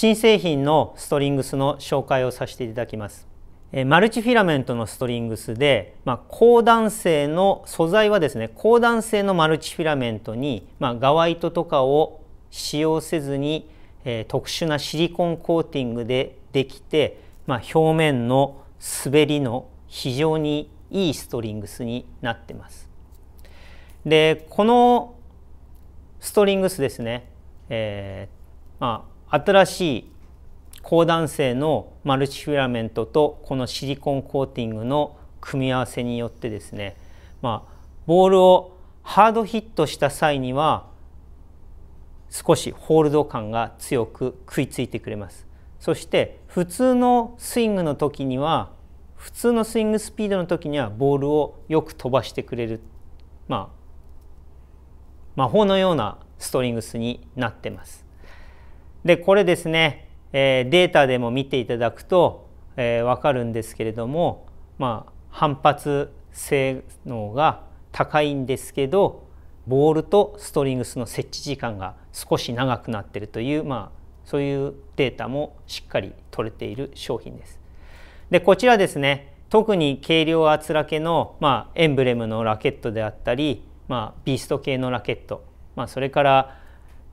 新製品のストリングスの紹介をさせていただきます。マルチフィラメントのストリングスで、まあ、高弾性の素材はですね高弾性のマルチフィラメントに、まあ、ガワイトとかを使用せずに、えー、特殊なシリコンコーティングでできて、まあ、表面の滑りの非常にいいストリングスになってます。でこのストリングスですね、えーまあ、新しい高弾性のマルチフィラメントとこのシリコンコーティングの組み合わせによってですね、まあ、ボールをハードヒットした際には少しホールド感が強く食いついてくれますそして普通のスイングの時には普通のスイングスピードの時にはボールをよく飛ばしてくれる、まあ、魔法のようなストリングスになってますでこれですね、えー、データでも見ていただくと、えー、分かるんですけれども、まあ、反発性能が高いんですけどボールとストリングスの設置時間が少し長くなっているという、まあ、そういうデータもしっかり取れている商品です。でこちらですね特に軽量厚ラケの、まあ、エンブレムのラケットであったり、まあ、ビースト系のラケット、まあ、それから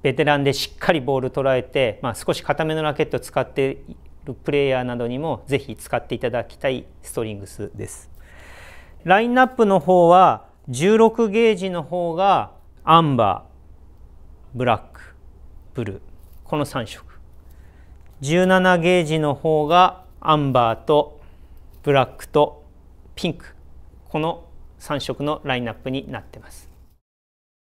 ベテランでしっかりボール捉えて、まあ、少し固めのラケットを使っているプレイヤーなどにもぜひ使っていただきたいストリングスです。ラインナップの方は16ゲージの方がアンバーブラックブルーこの3色17ゲージの方がアンバーとブラックとピンクこの3色のラインナップになってます。